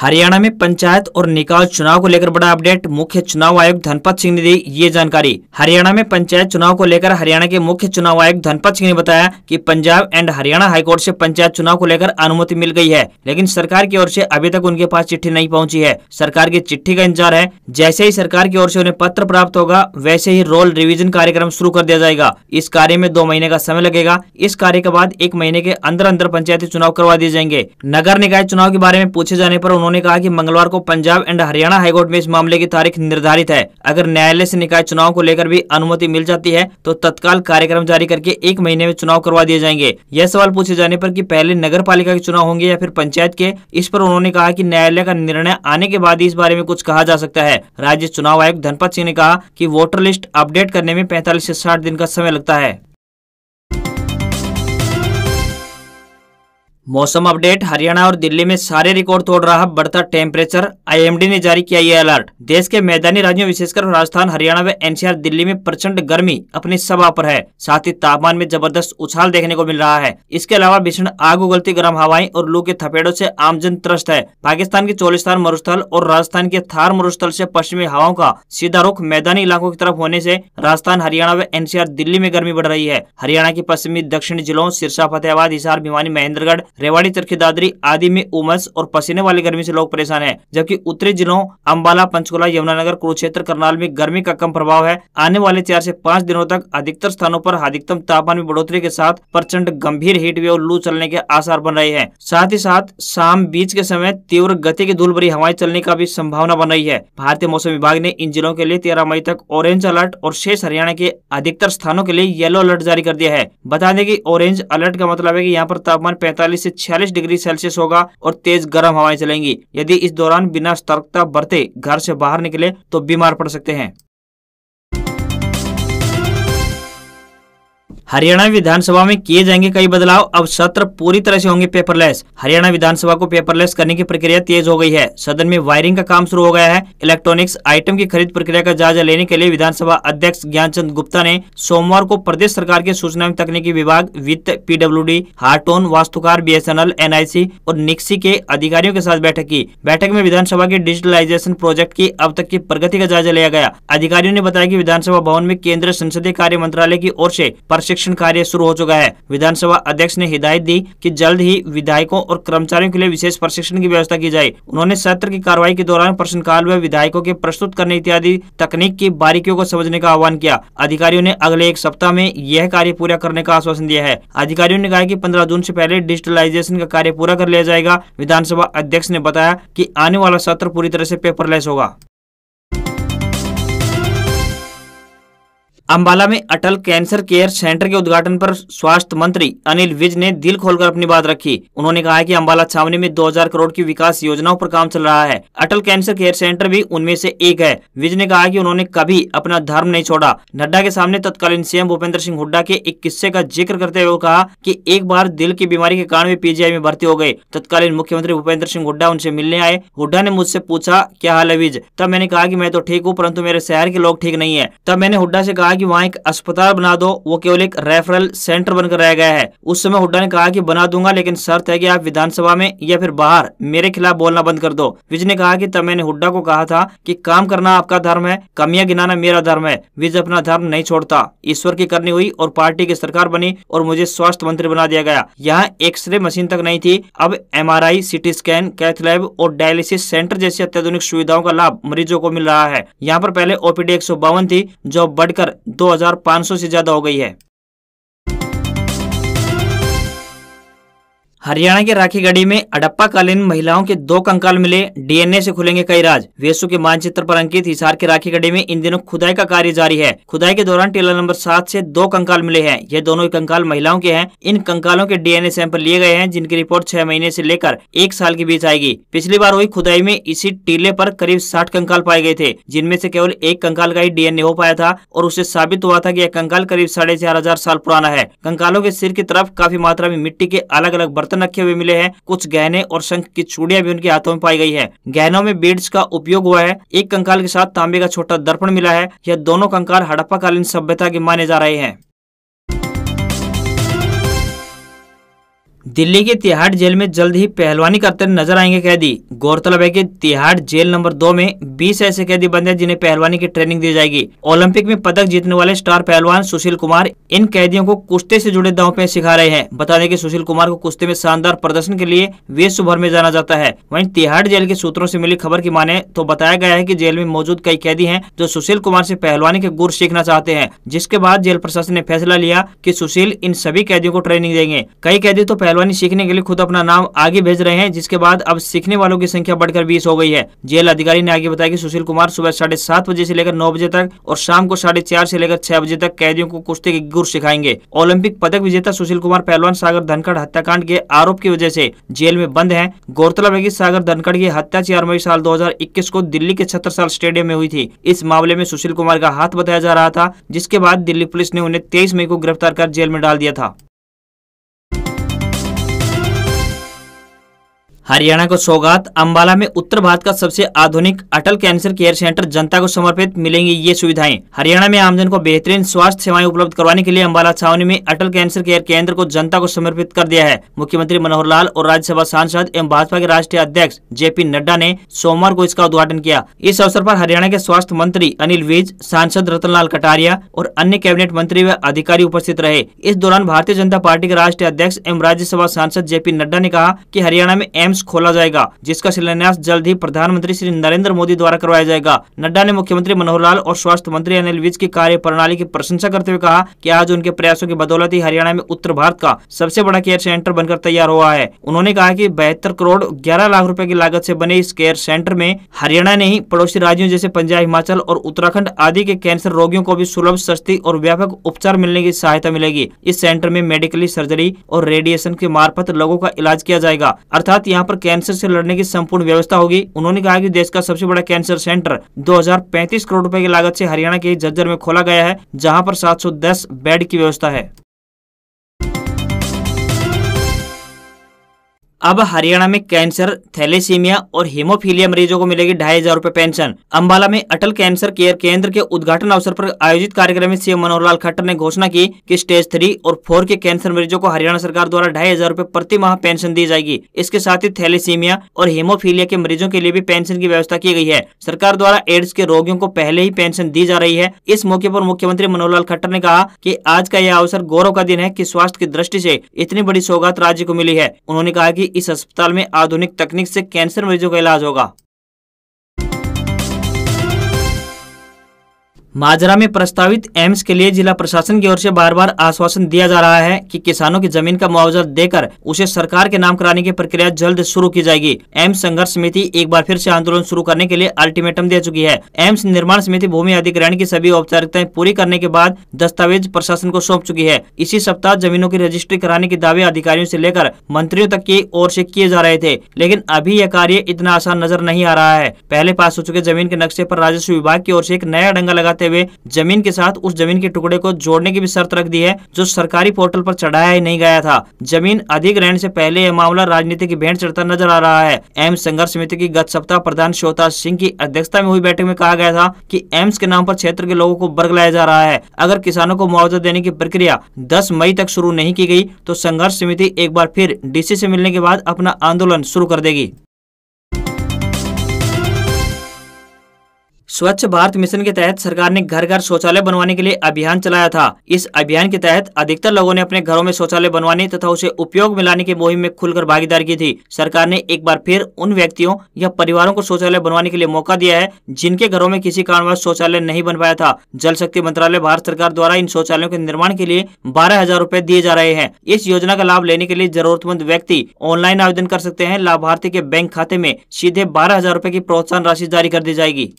हरियाणा में पंचायत और निकाय चुनाव को लेकर बड़ा अपडेट मुख्य चुनाव आयुक्त धनपत सिंह ने दी ये जानकारी हरियाणा में पंचायत चुनाव को लेकर हरियाणा के मुख्य चुनाव आयुक्त धनपत सिंह ने बताया कि पंजाब एंड हरियाणा हाईकोर्ट से पंचायत चुनाव को लेकर अनुमति मिल गई है लेकिन सरकार की ओर से अभी तक उनके पास चिट्ठी नहीं पहुँची है सरकार की चिट्ठी का इंतजार है जैसे ही सरकार की ओर से उन्हें पत्र प्राप्त होगा वैसे ही रोल रिविजन कार्यक्रम शुरू कर दिया जाएगा इस कार्य में दो महीने का समय लगेगा इस कार्य के बाद एक महीने के अंदर अंदर पंचायती चुनाव करवा दिए जाएंगे नगर निकाय चुनाव के बारे में पूछे जाने आरोप उन्होंने उन्होंने कहा कि मंगलवार को पंजाब एंड हरियाणा हाईकोर्ट में इस मामले की तारीख निर्धारित है अगर न्यायालय से निकाय चुनाव को लेकर भी अनुमति मिल जाती है तो तत्काल कार्यक्रम जारी करके एक महीने में चुनाव करवा दिए जाएंगे यह सवाल पूछे जाने पर कि पहले नगर पालिका के चुनाव होंगे या फिर पंचायत के इस पर उन्होंने कहा की न्यायालय का निर्णय आने के बाद इस बारे में कुछ कहा जा सकता है राज्य चुनाव आयुक्त धनपत सिंह ने कहा की वोटर लिस्ट अपडेट करने में पैंतालीस ऐसी साठ दिन का समय लगता है मौसम अपडेट हरियाणा और दिल्ली में सारे रिकॉर्ड तोड़ रहा बढ़ता टेम्परेचर आईएमडी ने जारी किया यह अलर्ट देश के मैदानी राज्यों विशेषकर राजस्थान हरियाणा व एनसीआर दिल्ली में प्रचंड गर्मी अपनी सभा पर है साथ ही तापमान में जबरदस्त उछाल देखने को मिल रहा है इसके अलावा भीषण आग उगलती गर्म हवाएं और लू के थपेड़ों ऐसी आमजन त्रस्त है पाकिस्तान के चोलिस्तान मरुस्थल और राजस्थान के थार मरुस्थल ऐसी पश्चिमी हवाओं का सीधा रुख मैदानी इलाकों की तरफ होने ऐसी राजस्थान हरियाणा व एनसीआर दिल्ली में गर्मी बढ़ रही है हरियाणा के पश्चिमी दक्षिण जिलों सिरसा फतेहाबाद हिसार भिवानी महेंद्रगढ़ रेवाड़ी चरखी दादरी आदि में उमस और पसीने वाली गर्मी से लोग परेशान हैं जबकि उत्तरी जिलों अम्बाला पंचकुला यमुनानगर कुरुक्षेत्र करनाल में गर्मी का कम प्रभाव है आने वाले चार से पाँच दिनों तक अधिकतर स्थानों पर अधिकतम तापमान में बढ़ोतरी के साथ प्रचंड गंभीर हीट वेव लू चलने के आसार बन रहे हैं साथ ही साथ शाम बीच के समय तीव्र गति की धूल भरी हवाएं चलने का भी संभावना बन रही है भारतीय मौसम विभाग ने इन जिलों के लिए तेरह मई तक ऑरेंज अलर्ट और शेष हरियाणा के अधिकतर स्थानों के लिए येलो अलर्ट जारी कर दिया है बता दें की ऑरेंज अलर्ट का मतलब है की यहाँ पर तापमान पैंतालीस से छियालीस डिग्री सेल्सियस होगा और तेज गर्म हवाएं चलेंगी यदि इस दौरान बिना सतर्कता बरते घर से बाहर निकले तो बीमार पड़ सकते हैं हरियाणा विधानसभा में किए जाएंगे कई बदलाव अब सत्र पूरी तरह से होंगे पेपरलेस हरियाणा विधानसभा को पेपरलेस करने की प्रक्रिया तेज हो गई है सदन में वायरिंग का काम शुरू हो गया है इलेक्ट्रॉनिक्स आइटम की खरीद प्रक्रिया का जायजा लेने के लिए विधानसभा अध्यक्ष ज्ञान गुप्ता ने सोमवार को प्रदेश सरकार के सूचना एवं तकनीकी विभाग वित्त पीडब्ल्यू डी हार्टोन वास्तुकार बी एस और निक्सी के अधिकारियों के साथ बैठक की बैठक में विधानसभा के डिजिटलाइजेशन प्रोजेक्ट की अब तक की प्रगति का जायजा लिया गया अधिकारियों ने बताया की विधानसभा भवन में केंद्रीय संसदीय कार्य मंत्रालय की ओर ऐसी प्रशिक्षण सर्वेक्षण कार्य शुरू हो चुका है विधानसभा अध्यक्ष ने हिदायत दी कि जल्द ही विधायकों और कर्मचारियों के लिए विशेष प्रशिक्षण की व्यवस्था की जाए उन्होंने सत्र की कार्रवाई के दौरान प्रश्नकाल में विधायकों के प्रस्तुत करने इत्यादि तकनीक की बारीकियों को समझने का आह्वान किया अधिकारियों ने अगले एक सप्ताह में यह कार्य पूरा करने का आश्वासन दिया है अधिकारियों ने कहा की पंद्रह जून ऐसी पहले डिजिटलाइजेशन का कार्य पूरा कर लिया जाएगा विधानसभा अध्यक्ष ने बताया की आने वाला सत्र पूरी तरह ऐसी पेपरलेस होगा अम्बाला में अटल कैंसर केयर सेंटर के उद्घाटन पर स्वास्थ्य मंत्री अनिल विज ने दिल खोलकर अपनी बात रखी उन्होंने कहा कि अम्बाला छावनी में 2000 करोड़ की विकास योजनाओं पर काम चल रहा है अटल कैंसर केयर सेंटर भी उनमें से एक है विज ने कहा कि उन्होंने कभी अपना धर्म नहीं छोड़ा नड्डा के सामने तत्कालीन सीएम भूपेंद्र सिंह हुड्डा के एक किस्से का जिक्र करते हुए कहा की एक बार दिल की बीमारी के कारण भी पीजीआई में भर्ती हो गए तत्कालीन मुख्यमंत्री भूपेंद्र सिंह हुड्डा उनसे मिलने आए हुड्डा ने मुझसे पूछा क्या हाल है विज तब मैंने कहा की मैं तो ठीक हूँ परन्तु मेरे शहर के लोग ठीक नहीं है तब मैंने हुड्डा ऐसी कहा कि वहाँ एक अस्पताल बना दो वो केवल एक रेफरल सेंटर बनकर रह गया है उस समय हुड्डा ने कहा कि बना दूंगा लेकिन शर्त है कि आप विधानसभा में या फिर बाहर मेरे खिलाफ बोलना बंद कर दो विज ने कहा कि तब मैंने हुड्डा को कहा था कि काम करना आपका धर्म है कमियां गिनाना मेरा धर्म है विज अपना धर्म नहीं छोड़ता ईश्वर की करनी हुई और पार्टी की सरकार बनी और मुझे स्वास्थ्य मंत्री बना दिया गया यहाँ एक्सरे मशीन तक नहीं थी अब एम आर स्कैन कैथलैब और डायलिसिस सेंटर जैसी अत्याधुनिक सुविधाओं का लाभ मरीजों को मिल रहा है यहाँ पर पहले ओपीडी एक थी जो बढ़कर 2500 से ज़्यादा हो गई है हरियाणा के राखीगढ़ी में अडप्पा कालीन महिलाओं के दो कंकाल मिले डीएनए से खुलेंगे कई राज वेसु के मानचित्र पर अंकित हिसार के राखीगढ़ी में इन दिनों खुदाई का कार्य जारी है खुदाई के दौरान टेलर नंबर सात से दो कंकाल मिले हैं ये दोनों कंकाल महिलाओं के हैं इन कंकालों के डीएनए सैंपल लिए गए हैं जिनकी रिपोर्ट छह महीने ऐसी लेकर एक साल के बीच आएगी पिछली बार हुई खुदाई में इसी टीले आरोप करीब साठ कंकाल पाए गए थे जिनमें ऐसी केवल एक कंकाल का ही डीएनए हो पाया था और उसे साबित हुआ था की यह कंकाल करीब साढ़े चार हजार साल पुराना है कंकालों के सिर की तरफ काफी मात्रा में मिट्टी के अलग अलग बर्तन बर्तन रखे हुए मिले हैं कुछ गहने और शंख की चूड़िया भी उनके हाथों में पाई गई है गहनों में बेड्स का उपयोग हुआ है एक कंकाल के साथ तांबे का छोटा दर्पण मिला है यह दोनों कंकाल हड़प्पा कालीन सभ्यता के माने जा रहे हैं दिल्ली के तिहाड़ जेल में जल्द ही पहलवानी करते नजर आएंगे कैदी गौरतलब है कि तिहाड़ जेल नंबर दो में 20 ऐसे कैदी बंद हैं जिन्हें पहलवानी की ट्रेनिंग दी जाएगी ओलंपिक में पदक जीतने वाले स्टार पहलवान सुशील कुमार इन कैदियों को कुश्ते से जुड़े दाव पे सिखा रहे हैं बता दें की सुशील कुमार को कुश्ते में शानदार प्रदर्शन के लिए विश्व भर में जाना जाता है वही तिहाड़ जेल के सूत्रों ऐसी मिली खबर की माने तो बताया गया है की जेल में मौजूद कई कैदी है जो सुशील कुमार ऐसी पहलवानी के गुर सीखना चाहते हैं जिसके बाद जेल प्रशासन ने फैसला लिया की सुशील इन सभी कैदियों को ट्रेनिंग देंगे कई कैदी तो पहलवानी सीखने के लिए खुद अपना नाम आगे भेज रहे हैं जिसके बाद अब सीखने वालों की संख्या बढ़कर बीस हो गई है जेल अधिकारी ने आगे बताया कि सुशील कुमार सुबह साढ़े सात बजे से लेकर नौ बजे तक और शाम को साढ़े चार ऐसी लेकर छह बजे तक कैदियों को कुश्ती के गुर सिखाएंगे ओलंपिक पदक विजेता सुशील कुमार पहलवान सागर धनखड़ हत्याकांड के आरोप की वजह ऐसी जेल में बंद है गौरतलब है की सागर धनखड़ की हत्या चार मई साल दो को दिल्ली के छत्रसाल स्टेडियम में हुई थी इस मामले में सुशील कुमार का हाथ बताया जा रहा था जिसके बाद दिल्ली पुलिस ने उन्हें तेईस मई को गिरफ्तार कर जेल में डाल दिया था हरियाणा को सौगात अम्बाला में उत्तर भारत का सबसे आधुनिक अटल कैंसर केयर सेंटर जनता को समर्पित मिलेंगी ये सुविधाएं हरियाणा में आमजन को बेहतरीन स्वास्थ्य सेवाएं उपलब्ध करवाने के लिए अम्बाला छावनी में अटल कैंसर केयर केंद्र को जनता को समर्पित कर दिया है मुख्यमंत्री मनोहर लाल और राज्यसभा सांसद एवं भाजपा के राष्ट्रीय अध्यक्ष जेपी नड्डा ने सोमवार को इसका उद्घाटन किया इस अवसर आरोप हरियाणा के स्वास्थ्य मंत्री अनिल विज सांसद रतनलाल कटारिया और अन्य कैबिनेट मंत्री व अधिकारी उपस्थित रहे इस दौरान भारतीय जनता पार्टी के राष्ट्रीय अध्यक्ष एवं राज्यसभा सांसद जेपी नड्डा ने कहा की हरियाणा में एम एम्स खोला जाएगा जिसका शिलान्यास जल्द ही प्रधानमंत्री श्री नरेंद्र मोदी द्वारा करवाया जाएगा नड्डा ने मुख्यमंत्री मनोहर लाल और स्वास्थ्य मंत्री अनिल विज की कार्य प्रणाली की प्रशंसा करते हुए कहा की आज उनके प्रयासों की बदौलत ही हरियाणा में उत्तर भारत का सबसे बड़ा केयर सेंटर बनकर तैयार हुआ है उन्होंने कहा की बहत्तर करोड़ ग्यारह लाख रूपए की लागत ऐसी बने इस केयर सेंटर में हरियाणा ने ही पड़ोसी राज्यों जैसे पंजाब हिमाचल और उत्तराखंड आदि के कैंसर रोगियों को भी सुलभ सस्ती और व्यापक उपचार मिलने की सहायता मिलेगी इस सेंटर में मेडिकली सर्जरी और रेडिएशन के मार्फत लोगों का इलाज किया जाएगा अर्थात यहाँ यहाँ पर कैंसर से लड़ने की संपूर्ण व्यवस्था होगी उन्होंने कहा कि देश का सबसे बड़ा कैंसर सेंटर 2035 करोड़ रुपए की लागत से हरियाणा के जज्जर में खोला गया है जहाँ पर 710 बेड की व्यवस्था है अब हरियाणा में कैंसर थैलेसीमिया और हेमोफीलिया मरीजों को मिलेगी ढाई हजार रूपए पेंशन अम्बाला में अटल कैंसर केयर केंद्र के उद्घाटन अवसर पर आयोजित कार्यक्रम में सीएम मनोहर लाल खट्टर ने घोषणा की कि स्टेज थ्री और फोर के कैंसर मरीजों को हरियाणा सरकार द्वारा ढाई हजार रूपए प्रति माह पेंशन दी जाएगी इसके साथ ही थैलेसीमिया और हीमोफीलिया के मरीजों के लिए भी पेंशन की व्यवस्था की गयी है सरकार द्वारा एड्स के रोगियों को पहले ही पेंशन दी जा रही है इस मौके आरोप मुख्यमंत्री मनोहर लाल खट्टर ने कहा की आज का यह अवसर गौरव का दिन है की स्वास्थ्य की दृष्टि ऐसी इतनी बड़ी सौगात राज्य को मिली है उन्होंने कहा की इस अस्पताल में आधुनिक तकनीक से कैंसर मरीजों का इलाज होगा माजरा में प्रस्तावित एम्स के लिए जिला प्रशासन की ओर से बार बार आश्वासन दिया जा रहा है कि किसानों की जमीन का मुआवजा देकर उसे सरकार के नाम कराने की प्रक्रिया जल्द शुरू की जाएगी एम्स संघर्ष समिति एक बार फिर से आंदोलन शुरू करने के लिए अल्टीमेटम दे चुकी है एम्स निर्माण समिति भूमि अधिग्रहण की सभी औपचारिकताएं पूरी करने के बाद दस्तावेज प्रशासन को सौंप चुकी है इसी सप्ताह जमीनों की रजिस्ट्री कराने के दावे अधिकारियों ऐसी लेकर मंत्रियों तक की ओर ऐसी किए जा रहे थे लेकिन अभी यह कार्य इतना आसान नजर नहीं आ रहा है पहले पास हो चुके जमीन के नक्शे आरोप राजस्व विभाग की ओर ऐसी एक नया डंगा लगा करते हुए जमीन के साथ उस जमीन के टुकड़े को जोड़ने की भी शर्त रख दी है जो सरकारी पोर्टल पर चढ़ाया ही नहीं गया था जमीन अधिग्रहण से पहले यह मामला राजनीति की भेंट चढ़ता नजर आ रहा है एम्स संघर्ष समिति की गत सप्ताह प्रधान श्रोता सिंह की अध्यक्षता में हुई बैठक में कहा गया था की एम्स के नाम आरोप क्षेत्र के लोगों को लाया जा रहा है अगर किसानों को मुआवजा देने की प्रक्रिया दस मई तक शुरू नहीं की गयी तो संघर्ष समिति एक बार फिर डीसी ऐसी मिलने के बाद अपना आंदोलन शुरू कर देगी स्वच्छ भारत मिशन के तहत सरकार ने घर घर शौचालय बनवाने के लिए अभियान चलाया था इस अभियान के तहत अधिकतर लोगों ने अपने घरों में शौचालय बनवाने तथा उसे उपयोग में लाने की मुहिम में खुलकर भागीदारी की थी सरकार ने एक बार फिर उन व्यक्तियों या परिवारों को शौचालय बनवाने के लिए मौका दिया है जिनके घरों में किसी कारण शौचालय नहीं बन पाया था जल शक्ति मंत्रालय भारत सरकार द्वारा इन शौचालयों के निर्माण के लिए बारह हजार रूपए दिए जा रहे हैं इस योजना का लाभ लेने के लिए जरूरतमंद व्यक्ति ऑनलाइन आवेदन कर सकते हैं लाभार्थी के बैंक खाते में सीधे बारह हजार रूपए की प्रोत्साहन राशि जारी कर दी जाएगी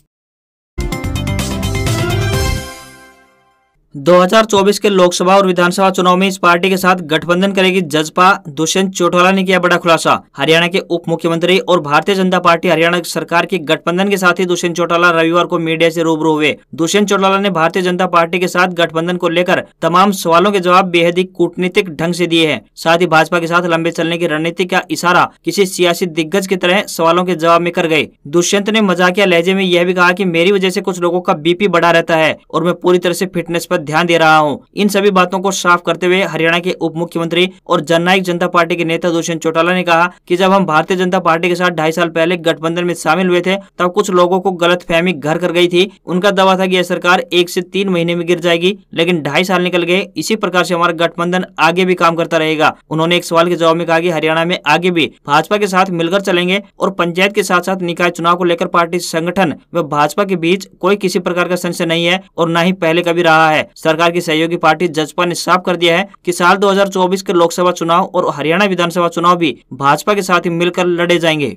2024 के लोकसभा और विधानसभा चुनाव में इस पार्टी के साथ गठबंधन करेगी जजपा दुष्यंत चौटाला ने किया बड़ा खुलासा हरियाणा के उप मुख्यमंत्री और भारतीय जनता पार्टी हरियाणा सरकार के गठबंधन के साथ ही दुष्यंत चौटाला रविवार को मीडिया से रूबरू हुए दुष्यंत चौटाला ने भारतीय जनता पार्टी के साथ गठबंधन को लेकर तमाम सवालों के जवाब बेहद ही कूटनीतिक ढंग ऐसी दिए है साथ ही भाजपा के साथ लंबे चलने की रणनीति का इशारा किसी सियासी दिग्गज की तरह सवालों के जवाब में कर गए दुष्यंत ने मजाकिया लहजे में यह भी कहा की मेरी वजह ऐसी कुछ लोगों का बीपी बढ़ा रहता है और मैं पूरी तरह ऐसी फिटनेस आरोप ध्यान दे रहा हूँ इन सभी बातों को साफ करते हुए हरियाणा के उप मुख्यमंत्री और जननायक जनता पार्टी के नेता दुष्यंत चौटाला ने कहा की जब हम भारतीय जनता पार्टी के साथ ढाई साल पहले गठबंधन में शामिल हुए थे तब कुछ लोगों को गलत फहमी घर कर गई थी उनका दावा था की यह सरकार एक से तीन महीने में गिर जाएगी लेकिन ढाई साल निकल गए इसी प्रकार से हमारा गठबंधन आगे भी काम करता रहेगा उन्होंने एक सवाल के जवाब में कहा कि हरियाणा में आगे भी भाजपा के साथ मिलकर चलेंगे और पंचायत के साथ साथ निकाय चुनाव को लेकर पार्टी संगठन व भाजपा के बीच कोई किसी प्रकार का संशय नहीं है और न ही पहले कभी रहा है सरकार की सहयोगी पार्टी जजपा ने साफ कर दिया है कि साल 2024 के लोकसभा चुनाव और हरियाणा विधानसभा चुनाव भी भाजपा के साथ ही मिलकर लड़े जाएंगे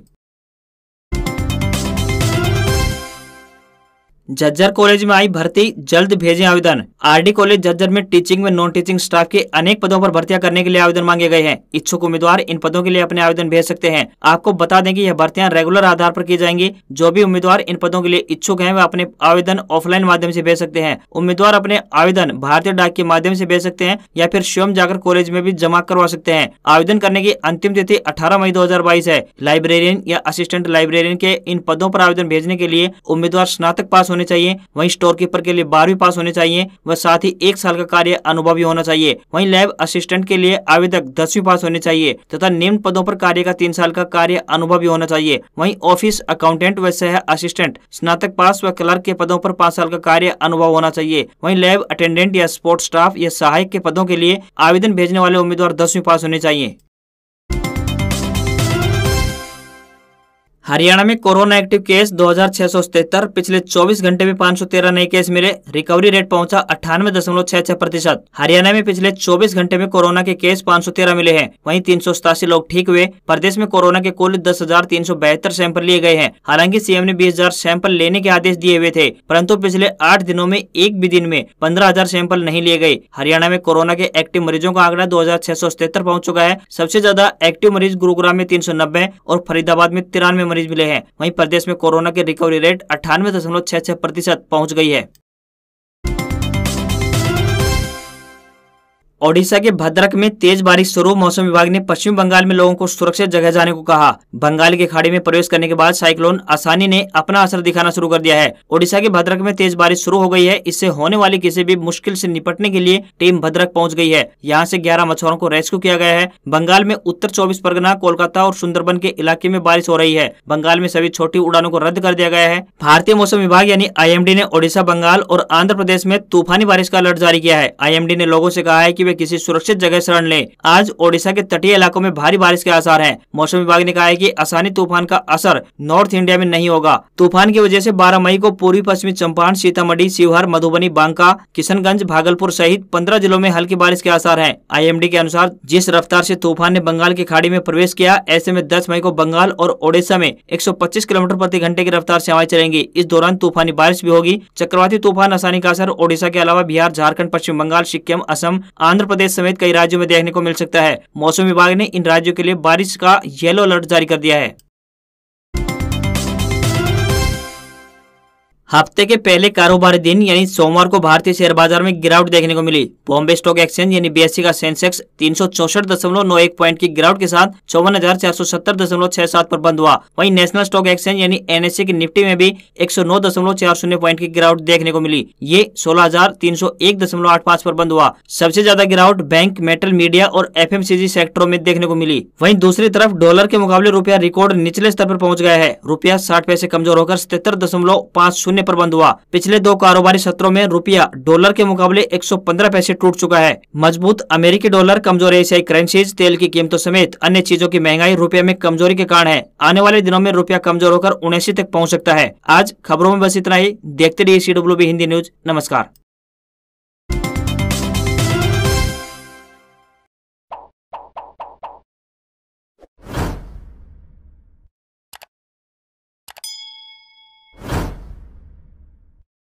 जज्जर कॉलेज में आई भर्ती जल्द भेजें आवेदन आरडी कॉलेज जज्जर में टीचिंग में नॉन टीचिंग स्टाफ के अनेक पदों पर भर्तियां करने के लिए आवेदन मांगे गए हैं इच्छुक उम्मीदवार इन पदों के लिए अपने आवेदन भेज सकते हैं आपको बता दें कि यह भर्तियां रेगुलर आधार पर की जाएंगी जो भी उम्मीदवार इन पदों के लिए इच्छुक है वह अपने आवेदन ऑफलाइन माध्यम ऐसी भेज सकते हैं उम्मीदवार अपने आवेदन भारतीय डाक के माध्यम ऐसी भेज सकते हैं या फिर स्वयं जाकर कॉलेज में भी जमा करवा सकते हैं आवेदन करने की अंतिम तिथि अठारह मई दो है लाइब्रेरियन या असिस्टेंट लाइब्रेरियन के इन पदों आरोप आवेदन भेजने के लिए उम्मीदवार स्नातक पास होने चाहिए वही स्टोर कीपर के लिए बारहवीं पास होने चाहिए व साथ ही एक साल का कार्य भी होना चाहिए वही लैब असिस्टेंट के लिए आवेदक दसवीं पास होने चाहिए तथा निम्न पदों पर कार्य का तीन साल का कार्य भी होना चाहिए वही ऑफिस अकाउंटेंट व सह असिस्टेंट स्नातक पास व क्लर्क के पदों पर पाँच साल का कार्य अनुभव होना चाहिए वही लैब अटेंडेंट या स्पोर्ट्स स्टाफ या सहायक के पदों के लिए आवेदन भेजने वाले उम्मीदवार दसवीं पास होने चाहिए हरियाणा में कोरोना एक्टिव केस दो पिछले 24 घंटे में 513 नए केस मिले रिकवरी रेट पहुंचा अठानवे दशमलव छह छह प्रतिशत हरियाणा में पिछले 24 घंटे में कोरोना के केस 513 मिले हैं वहीं तीन लोग ठीक हुए प्रदेश में कोरोना के कुल दस सैंपल लिए गए हैं हालांकि सीएम ने बीस सैंपल लेने के आदेश दिए हुए थे परन्तु पिछले आठ दिनों में एक भी दिन में पंद्रह सैंपल नहीं लिए गए हरियाणा में कोरोना के एक्टिव मरीजों का आंकड़ा दो हजार चुका है सबसे ज्यादा एक्टिव मरीज गुरुग्राम में तीन और फरीदाबाद में तिरानवे मरीज मिले हैं वहीं प्रदेश में कोरोना की रिकवरी रेट अट्ठानवे दशमलव छह छह प्रतिशत पहुँच गई है ओडिशा के भद्रक में तेज बारिश शुरू मौसम विभाग ने पश्चिम बंगाल में लोगों को सुरक्षित जगह जाने को कहा बंगाल की खाड़ी में प्रवेश करने के बाद साइक्लोन आसानी ने अपना असर दिखाना शुरू कर दिया है ओडिशा के भद्रक में तेज बारिश शुरू हो गई है इससे होने वाली किसी भी मुश्किल से निपटने के लिए टीम भद्रक पहुँच गई है यहाँ ऐसी ग्यारह मछुआरों को रेस्क्यू किया गया है बंगाल में उत्तर चौबीस परगना कोलकाता और सुंदरबन के इलाके में बारिश हो रही है बंगाल में सभी छोटी उड़ानों को रद्द कर दिया गया है भारतीय मौसम विभाग यानी आई ने ओडिशा बंगाल और आंध्र प्रदेश में तूफानी बारिश का अलर्ट जारी किया है आई ने लोगों ऐसी कहा है की किसी सुरक्षित जगह शरण ले आज ओडिशा के तटीय इलाकों में भारी बारिश के आसार है मौसम विभाग ने कहा है की आसानी तूफान का असर नॉर्थ इंडिया में नहीं होगा तूफान की वजह ऐसी बारह मई को पूर्वी पश्चिमी चंपारण सीतामढ़ी शिवहर मधुबनी बांका किशनगंज भागलपुर सहित पंद्रह जिलों में हल्की बारिश के आसार है आई के अनुसार जिस रफ्तार से तूफान ने बंगाल की खाड़ी में प्रवेश किया ऐसे में 10 मई को बंगाल और ओडिशा में 125 किलोमीटर प्रति घंटे की रफ्तार से हवाएं चलेंगी इस दौरान तूफानी बारिश भी होगी चक्रवाती तूफान आसानी का असर ओडिशा के अलावा बिहार झारखंड पश्चिम बंगाल सिक्किम असम आंध्र आंध्र प्रदेश समेत कई राज्यों में देखने को मिल सकता है मौसम विभाग ने इन राज्यों के लिए बारिश का येलो अलर्ट जारी कर दिया है हफ्ते के पहले कारोबारी दिन यानी सोमवार को भारतीय शेयर बाजार में गिरावट देखने को मिली बॉम्बे स्टॉक एक्सचेंज यानी बी e का सेंसेक्स तीन पॉइंट की गिरावट के साथ चौवन पर बंद हुआ वही नेशनल स्टॉक एक्सचेंज यानी एनएससी e की निफ्टी में भी एक पॉइंट की गिरावट देखने को मिली ये सोलह पर बंद हुआ सबसे ज्यादा गिरावट बैंक मेटल मीडिया और एफ सेक्टरों में देखने को मिली वही दूसरी तरफ डॉलर के मुकाबले रुपया रिकॉर्ड निचले स्तर आरोप पहुँच गया है रुपया साठ पैसे कमजोर होकर सतर दशमलव पाँच शून्य प्रबंध हुआ पिछले दो कारोबारी सत्रों में रुपया डॉलर के मुकाबले 115 पैसे टूट चुका है मजबूत अमेरिकी डॉलर कमजोर एशियाई करेंसीज तेल की कीमतों समेत अन्य चीजों की महंगाई रुपये में कमजोरी के कारण है आने वाले दिनों में रुपया कमजोर होकर उन्यासी तक पहुँच सकता है आज खबरों में बस इतना ही देखते रहिए सी हिंदी न्यूज नमस्कार